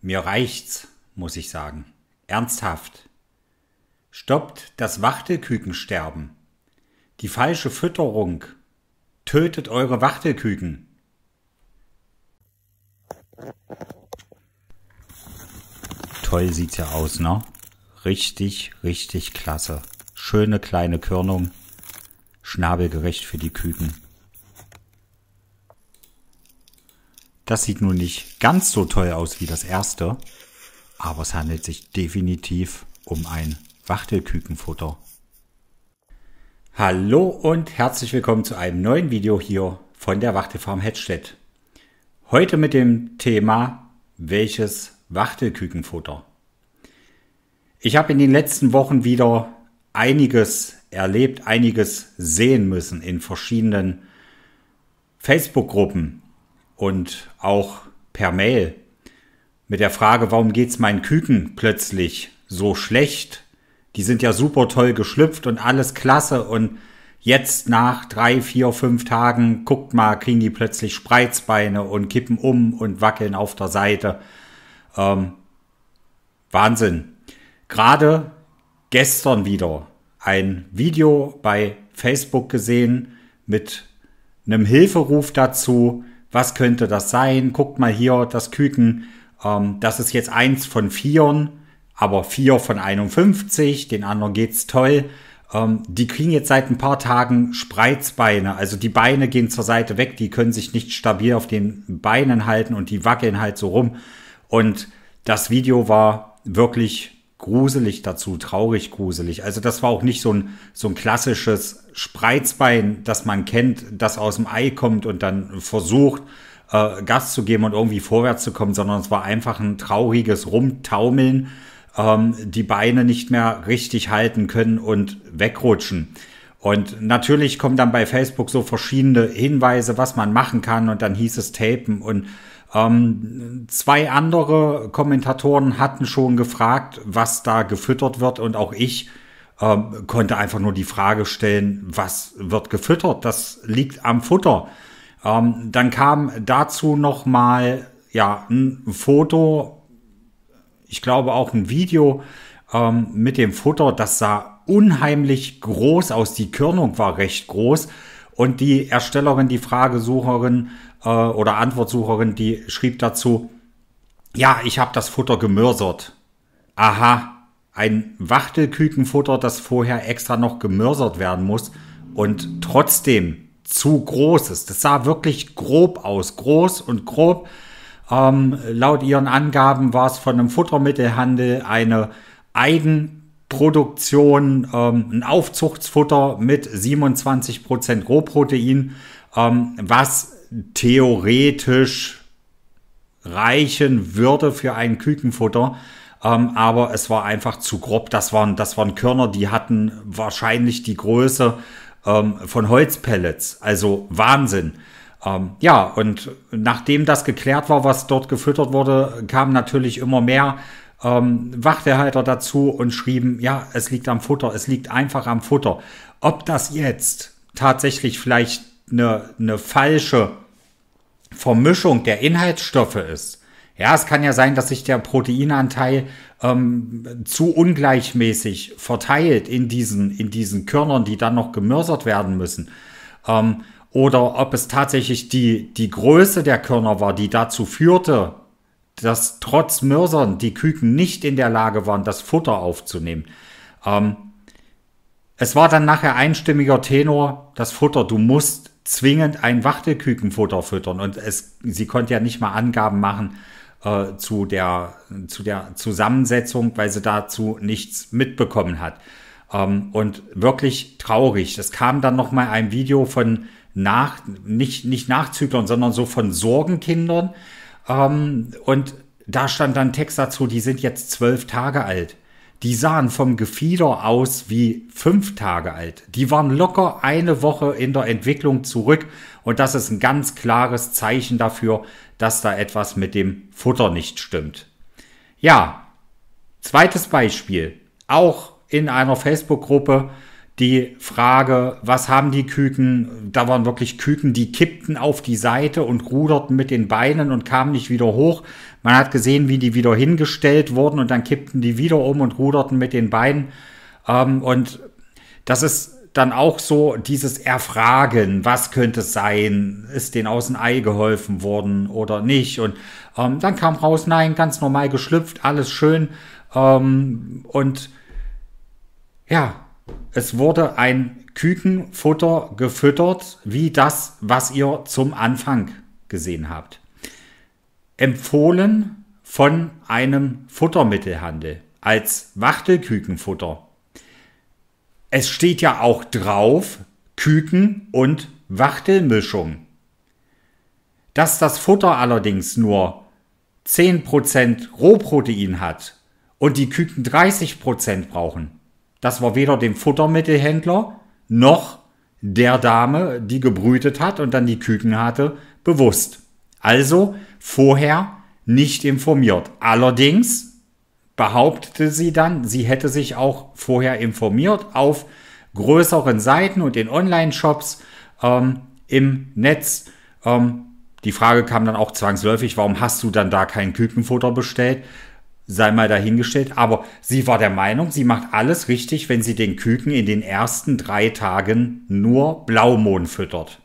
Mir reicht's, muss ich sagen. Ernsthaft. Stoppt das Wachtelkükensterben. Die falsche Fütterung. Tötet eure Wachtelküken. Toll sieht's ja aus, ne? Richtig, richtig klasse. Schöne kleine Körnung. Schnabelgerecht für die Küken. Das sieht nun nicht ganz so toll aus wie das erste, aber es handelt sich definitiv um ein Wachtelkükenfutter. Hallo und herzlich willkommen zu einem neuen Video hier von der Wachtelfarm Hedstedt. Heute mit dem Thema, welches Wachtelkükenfutter? Ich habe in den letzten Wochen wieder einiges erlebt, einiges sehen müssen in verschiedenen Facebook-Gruppen, und auch per Mail mit der Frage, warum geht's meinen Küken plötzlich so schlecht? Die sind ja super toll geschlüpft und alles klasse und jetzt nach drei, vier, fünf Tagen guckt mal, kriegen die plötzlich Spreizbeine und kippen um und wackeln auf der Seite. Ähm, Wahnsinn. Gerade gestern wieder ein Video bei Facebook gesehen mit einem Hilferuf dazu, was könnte das sein? Guckt mal hier, das Küken, ähm, das ist jetzt eins von vieren, aber vier von 51, den anderen geht's toll. Ähm, die kriegen jetzt seit ein paar Tagen Spreizbeine, also die Beine gehen zur Seite weg, die können sich nicht stabil auf den Beinen halten und die wackeln halt so rum. Und das Video war wirklich gruselig dazu, traurig gruselig. Also das war auch nicht so ein, so ein klassisches Spreizbein, das man kennt, das aus dem Ei kommt und dann versucht, äh, Gas zu geben und irgendwie vorwärts zu kommen, sondern es war einfach ein trauriges Rumtaumeln, ähm, die Beine nicht mehr richtig halten können und wegrutschen. Und natürlich kommen dann bei Facebook so verschiedene Hinweise, was man machen kann. Und dann hieß es tapen. Und ähm, zwei andere Kommentatoren hatten schon gefragt, was da gefüttert wird. Und auch ich ähm, konnte einfach nur die Frage stellen, was wird gefüttert? Das liegt am Futter. Ähm, dann kam dazu noch mal ja, ein Foto, ich glaube auch ein Video ähm, mit dem Futter. Das sah unheimlich groß aus. Die Körnung war recht groß. Und die Erstellerin, die Fragesucherin äh, oder Antwortsucherin, die schrieb dazu, ja, ich habe das Futter gemörsert. Aha, ein Wachtelkükenfutter, das vorher extra noch gemörsert werden muss und trotzdem zu groß ist. Das sah wirklich grob aus, groß und grob. Ähm, laut ihren Angaben war es von einem Futtermittelhandel eine eigen Produktion, ähm, ein Aufzuchtsfutter mit 27% Rohprotein, ähm, was theoretisch reichen würde für ein Kükenfutter. Ähm, aber es war einfach zu grob. Das waren, das waren Körner, die hatten wahrscheinlich die Größe ähm, von Holzpellets. Also Wahnsinn. Ähm, ja, und nachdem das geklärt war, was dort gefüttert wurde, kam natürlich immer mehr ähm, Wachterhalter dazu und schrieben, ja, es liegt am Futter, es liegt einfach am Futter. Ob das jetzt tatsächlich vielleicht eine, eine falsche Vermischung der Inhaltsstoffe ist, ja, es kann ja sein, dass sich der Proteinanteil ähm, zu ungleichmäßig verteilt in diesen, in diesen Körnern, die dann noch gemörsert werden müssen. Ähm, oder ob es tatsächlich die, die Größe der Körner war, die dazu führte, dass trotz Mörsern die Küken nicht in der Lage waren, das Futter aufzunehmen. Ähm, es war dann nachher einstimmiger Tenor, das Futter, du musst zwingend ein Wachtelkükenfutter füttern. Und es, sie konnte ja nicht mal Angaben machen äh, zu, der, zu der Zusammensetzung, weil sie dazu nichts mitbekommen hat. Ähm, und wirklich traurig. Es kam dann noch mal ein Video von nach, nicht, nicht Nachzüglern, sondern so von Sorgenkindern, ähm, und da stand dann Text dazu, die sind jetzt zwölf Tage alt. Die sahen vom Gefieder aus wie fünf Tage alt. Die waren locker eine Woche in der Entwicklung zurück. Und das ist ein ganz klares Zeichen dafür, dass da etwas mit dem Futter nicht stimmt. Ja, zweites Beispiel. Auch in einer Facebook-Gruppe die Frage, was haben die Küken? Da waren wirklich Küken, die kippten auf die Seite und ruderten mit den Beinen und kamen nicht wieder hoch. Man hat gesehen, wie die wieder hingestellt wurden und dann kippten die wieder um und ruderten mit den Beinen. Ähm, und das ist dann auch so dieses Erfragen, was könnte es sein? Ist denen aus dem Ei geholfen worden oder nicht? Und ähm, dann kam raus, nein, ganz normal geschlüpft, alles schön. Ähm, und ja, es wurde ein Kükenfutter gefüttert, wie das, was ihr zum Anfang gesehen habt. Empfohlen von einem Futtermittelhandel als Wachtelkükenfutter. Es steht ja auch drauf Küken und Wachtelmischung. Dass das Futter allerdings nur 10% Rohprotein hat und die Küken 30% brauchen, das war weder dem Futtermittelhändler noch der Dame, die gebrütet hat und dann die Küken hatte, bewusst. Also vorher nicht informiert. Allerdings behauptete sie dann, sie hätte sich auch vorher informiert auf größeren Seiten und in Online-Shops ähm, im Netz. Ähm, die Frage kam dann auch zwangsläufig, warum hast du dann da kein Kükenfutter bestellt? sei mal dahingestellt, aber sie war der Meinung, sie macht alles richtig, wenn sie den Küken in den ersten drei Tagen nur Blaumohn füttert.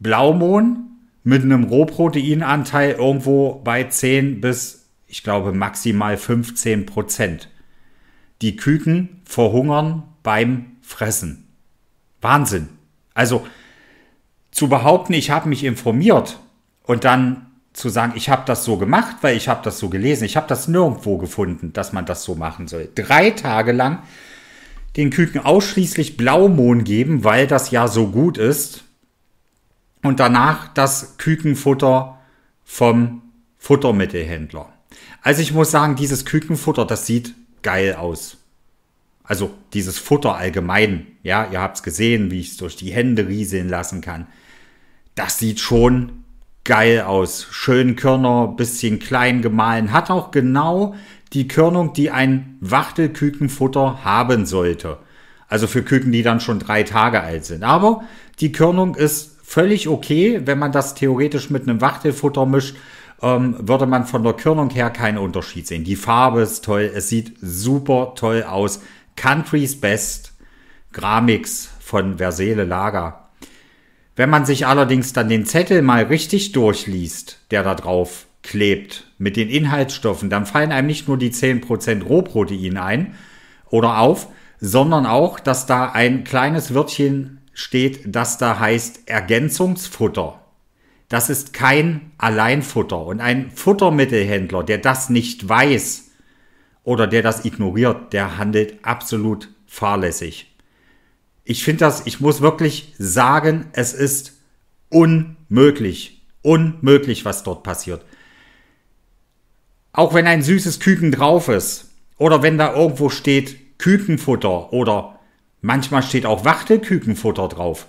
Blaumohn mit einem Rohproteinanteil irgendwo bei 10 bis, ich glaube, maximal 15 Prozent. Die Küken verhungern beim Fressen. Wahnsinn. Also zu behaupten, ich habe mich informiert und dann zu sagen, ich habe das so gemacht, weil ich habe das so gelesen. Ich habe das nirgendwo gefunden, dass man das so machen soll. Drei Tage lang den Küken ausschließlich Blaumohn geben, weil das ja so gut ist. Und danach das Kükenfutter vom Futtermittelhändler. Also ich muss sagen, dieses Kükenfutter, das sieht geil aus. Also dieses Futter allgemein. Ja, ihr habt es gesehen, wie ich es durch die Hände rieseln lassen kann. Das sieht schon geil aus. Schön Körner, bisschen klein gemahlen. Hat auch genau die Körnung, die ein Wachtelkükenfutter haben sollte. Also für Küken, die dann schon drei Tage alt sind. Aber die Körnung ist völlig okay, wenn man das theoretisch mit einem Wachtelfutter mischt ähm, würde man von der Körnung her keinen Unterschied sehen. Die Farbe ist toll, es sieht super toll aus. Country's Best Gramix von Versele Lager. Wenn man sich allerdings dann den Zettel mal richtig durchliest, der da drauf klebt mit den Inhaltsstoffen, dann fallen einem nicht nur die 10% Rohprotein ein oder auf, sondern auch, dass da ein kleines Wörtchen steht, das da heißt Ergänzungsfutter. Das ist kein Alleinfutter. Und ein Futtermittelhändler, der das nicht weiß oder der das ignoriert, der handelt absolut fahrlässig ich finde das, ich muss wirklich sagen, es ist unmöglich. Unmöglich, was dort passiert. Auch wenn ein süßes Küken drauf ist oder wenn da irgendwo steht Kükenfutter oder manchmal steht auch Wachtelkükenfutter drauf,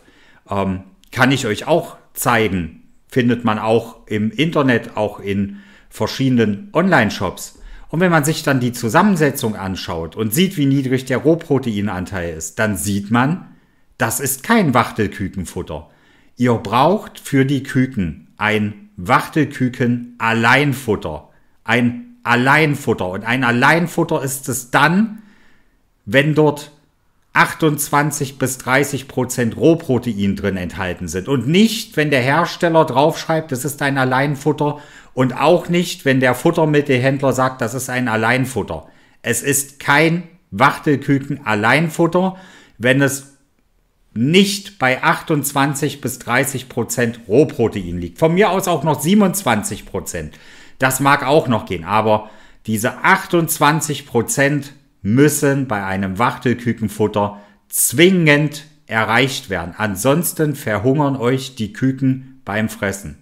ähm, kann ich euch auch zeigen. Findet man auch im Internet, auch in verschiedenen Online-Shops. Und wenn man sich dann die Zusammensetzung anschaut und sieht, wie niedrig der Rohproteinanteil ist, dann sieht man, das ist kein Wachtelkükenfutter. Ihr braucht für die Küken ein Wachtelküken Alleinfutter. Ein Alleinfutter. Und ein Alleinfutter ist es dann, wenn dort 28 bis 30 Prozent Rohprotein drin enthalten sind. Und nicht, wenn der Hersteller draufschreibt, das ist ein Alleinfutter. Und auch nicht, wenn der Futtermittelhändler sagt, das ist ein Alleinfutter. Es ist kein Wachtelküken Alleinfutter, wenn es nicht bei 28 bis 30 Prozent Rohprotein liegt. Von mir aus auch noch 27 Prozent. Das mag auch noch gehen, aber diese 28 Prozent müssen bei einem Wachtelkükenfutter zwingend erreicht werden. Ansonsten verhungern euch die Küken beim Fressen.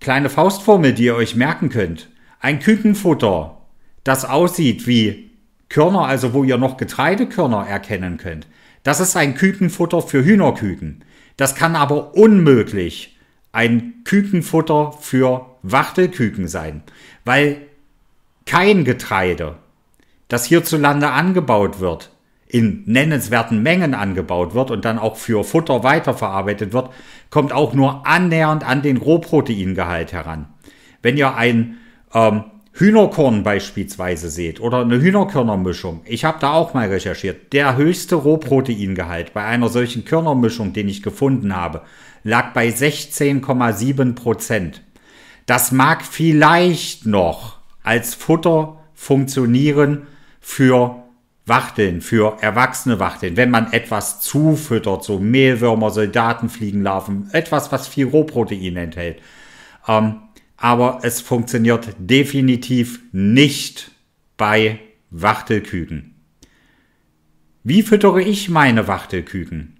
Kleine Faustformel, die ihr euch merken könnt. Ein Kükenfutter, das aussieht wie Körner, also wo ihr noch Getreidekörner erkennen könnt, das ist ein Kükenfutter für Hühnerküken. Das kann aber unmöglich ein Kükenfutter für Wachtelküken sein, weil kein Getreide, das hierzulande angebaut wird, in nennenswerten Mengen angebaut wird und dann auch für Futter weiterverarbeitet wird, kommt auch nur annähernd an den Rohproteingehalt heran. Wenn ihr ein ähm, Hühnerkorn beispielsweise seht oder eine Hühnerkörnermischung, ich habe da auch mal recherchiert, der höchste Rohproteingehalt bei einer solchen Körnermischung, den ich gefunden habe, lag bei 16,7 Prozent. Das mag vielleicht noch als Futter funktionieren für Wachteln, für erwachsene Wachteln, wenn man etwas zufüttert, so Mehlwürmer, Soldatenfliegenlarven, etwas, was viel Rohprotein enthält. Ähm, aber es funktioniert definitiv nicht bei Wachtelküken. Wie füttere ich meine Wachtelküken?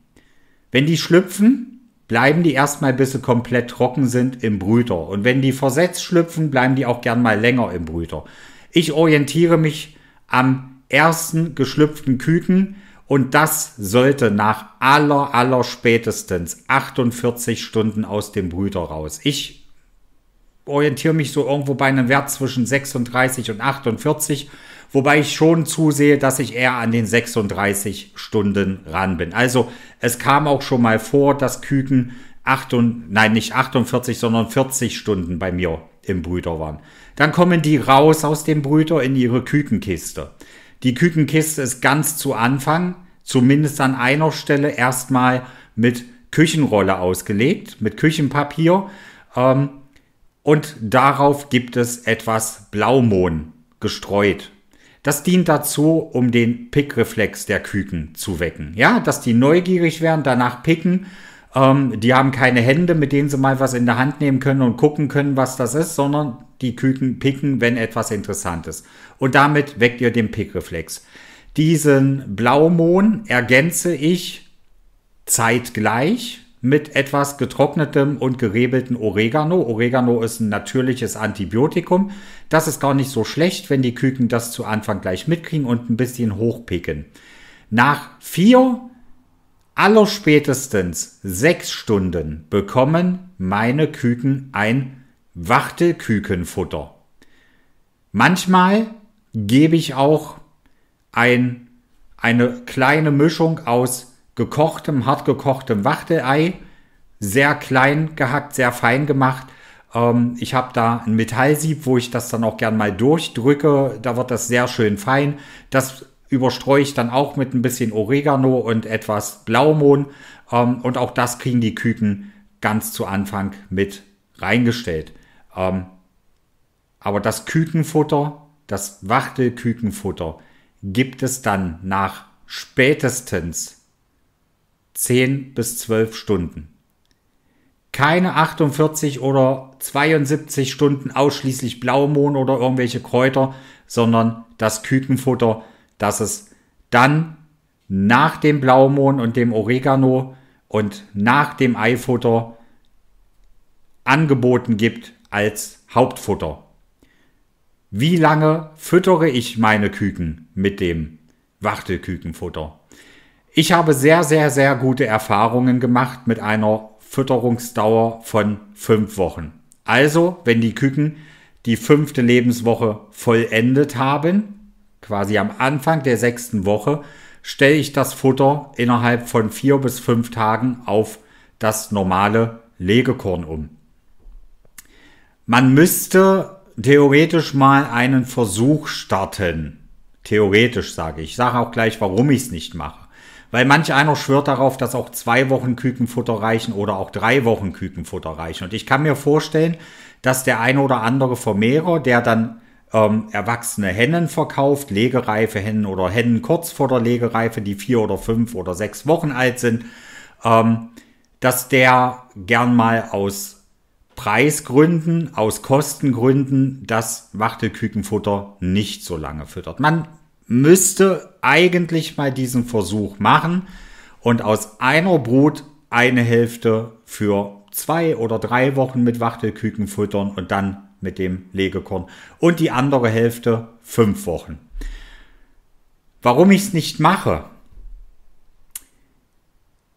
Wenn die schlüpfen, bleiben die erstmal bis sie komplett trocken sind im Brüter. Und wenn die versetzt schlüpfen, bleiben die auch gern mal länger im Brüter. Ich orientiere mich am ersten geschlüpften Küken und das sollte nach aller, aller spätestens 48 Stunden aus dem Brüter raus. Ich orientiere mich so irgendwo bei einem Wert zwischen 36 und 48, wobei ich schon zusehe, dass ich eher an den 36 Stunden ran bin. Also es kam auch schon mal vor, dass Küken 8 und, nein, nicht 48, sondern 40 Stunden bei mir im Brüter waren. Dann kommen die raus aus dem Brüter in ihre Kükenkiste. Die Kükenkiste ist ganz zu Anfang, zumindest an einer Stelle, erstmal mit Küchenrolle ausgelegt, mit Küchenpapier. Ähm, und darauf gibt es etwas Blaumohn gestreut. Das dient dazu, um den Pickreflex der Küken zu wecken. Ja, dass die neugierig werden, danach picken. Ähm, die haben keine Hände, mit denen sie mal was in der Hand nehmen können und gucken können, was das ist, sondern die Küken picken, wenn etwas interessant ist. Und damit weckt ihr den Pickreflex. Diesen Blaumohn ergänze ich zeitgleich mit etwas getrocknetem und gerebelten Oregano. Oregano ist ein natürliches Antibiotikum. Das ist gar nicht so schlecht, wenn die Küken das zu Anfang gleich mitkriegen und ein bisschen hochpicken. Nach vier, allerspätestens sechs Stunden bekommen meine Küken ein Wachtelkükenfutter. Manchmal gebe ich auch ein, eine kleine Mischung aus gekochtem, hart gekochtem Wachtelei, sehr klein gehackt, sehr fein gemacht. Ähm, ich habe da ein Metallsieb, wo ich das dann auch gern mal durchdrücke. Da wird das sehr schön fein. Das überstreue ich dann auch mit ein bisschen Oregano und etwas Blaumohn. Ähm, und auch das kriegen die Küken ganz zu Anfang mit reingestellt. Ähm, aber das Kükenfutter, das Wachtelkükenfutter, gibt es dann nach spätestens 10 bis 12 Stunden. Keine 48 oder 72 Stunden ausschließlich Blaumohn oder irgendwelche Kräuter, sondern das Kükenfutter, das es dann nach dem Blaumohn und dem Oregano und nach dem Eifutter angeboten gibt als Hauptfutter. Wie lange füttere ich meine Küken mit dem Wachtelkükenfutter? Ich habe sehr, sehr, sehr gute Erfahrungen gemacht mit einer Fütterungsdauer von fünf Wochen. Also, wenn die Küken die fünfte Lebenswoche vollendet haben, quasi am Anfang der sechsten Woche, stelle ich das Futter innerhalb von vier bis fünf Tagen auf das normale Legekorn um. Man müsste theoretisch mal einen Versuch starten. Theoretisch sage ich. Ich sage auch gleich, warum ich es nicht mache. Weil manch einer schwört darauf, dass auch zwei Wochen Kükenfutter reichen oder auch drei Wochen Kükenfutter reichen. Und ich kann mir vorstellen, dass der ein oder andere Vermehrer, der dann ähm, erwachsene Hennen verkauft, legereife Hennen oder Hennen kurz vor der Legereife, die vier oder fünf oder sechs Wochen alt sind, ähm, dass der gern mal aus Preisgründen, aus Kostengründen das Wachtelkükenfutter nicht so lange füttert. Man müsste eigentlich mal diesen Versuch machen und aus einer Brut eine Hälfte für zwei oder drei Wochen mit Wachtelküken füttern und dann mit dem Legekorn und die andere Hälfte fünf Wochen. Warum ich es nicht mache?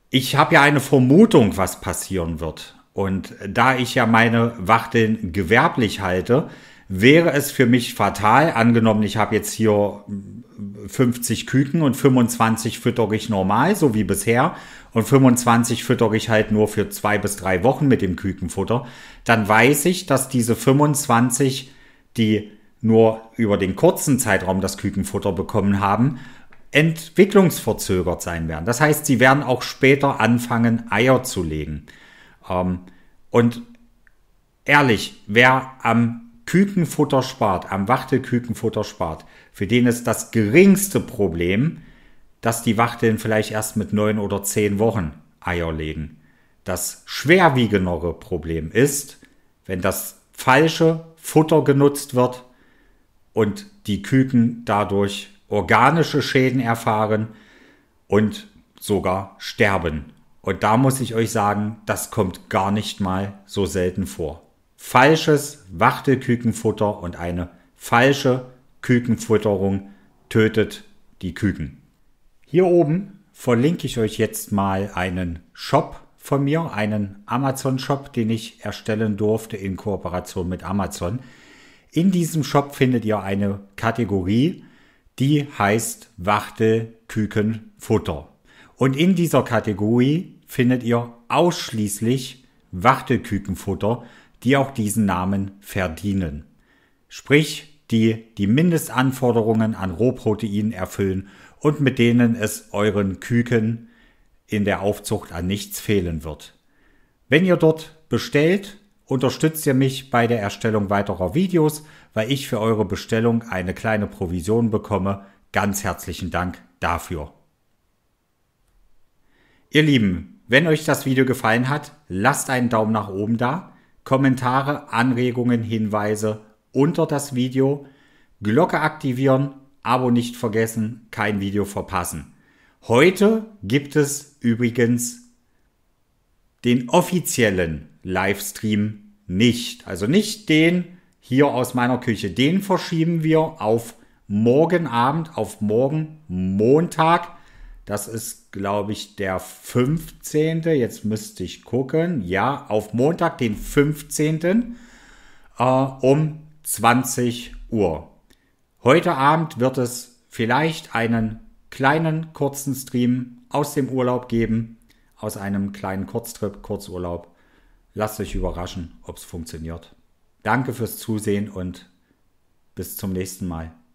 Ich habe ja eine Vermutung, was passieren wird. Und da ich ja meine Wachteln gewerblich halte, wäre es für mich fatal, angenommen, ich habe jetzt hier 50 Küken und 25 fütter ich normal, so wie bisher, und 25 fütter ich halt nur für zwei bis drei Wochen mit dem Kükenfutter, dann weiß ich, dass diese 25, die nur über den kurzen Zeitraum das Kükenfutter bekommen haben, entwicklungsverzögert sein werden. Das heißt, sie werden auch später anfangen, Eier zu legen. Ähm, und ehrlich, wer am Kükenfutter spart, am Wachtel Kükenfutter spart, für den ist das geringste Problem, dass die Wachteln vielleicht erst mit neun oder zehn Wochen Eier legen. Das schwerwiegendere Problem ist, wenn das falsche Futter genutzt wird und die Küken dadurch organische Schäden erfahren und sogar sterben. Und da muss ich euch sagen, das kommt gar nicht mal so selten vor falsches Wachtelkükenfutter und eine falsche Kükenfutterung tötet die Küken. Hier oben verlinke ich euch jetzt mal einen Shop von mir, einen Amazon-Shop, den ich erstellen durfte in Kooperation mit Amazon. In diesem Shop findet ihr eine Kategorie, die heißt Wachtelkükenfutter. Und in dieser Kategorie findet ihr ausschließlich Wachtelkükenfutter, die auch diesen Namen verdienen. Sprich, die die Mindestanforderungen an Rohprotein erfüllen und mit denen es euren Küken in der Aufzucht an nichts fehlen wird. Wenn ihr dort bestellt, unterstützt ihr mich bei der Erstellung weiterer Videos, weil ich für eure Bestellung eine kleine Provision bekomme. Ganz herzlichen Dank dafür. Ihr Lieben, wenn euch das Video gefallen hat, lasst einen Daumen nach oben da. Kommentare, Anregungen, Hinweise unter das Video, Glocke aktivieren, Abo nicht vergessen, kein Video verpassen. Heute gibt es übrigens den offiziellen Livestream nicht, also nicht den hier aus meiner Küche, den verschieben wir auf morgen Abend, auf morgen Montag das ist, glaube ich, der 15. Jetzt müsste ich gucken. Ja, auf Montag, den 15. Äh, um 20 Uhr. Heute Abend wird es vielleicht einen kleinen kurzen Stream aus dem Urlaub geben. Aus einem kleinen Kurztrip, Kurzurlaub. Lasst euch überraschen, ob es funktioniert. Danke fürs Zusehen und bis zum nächsten Mal.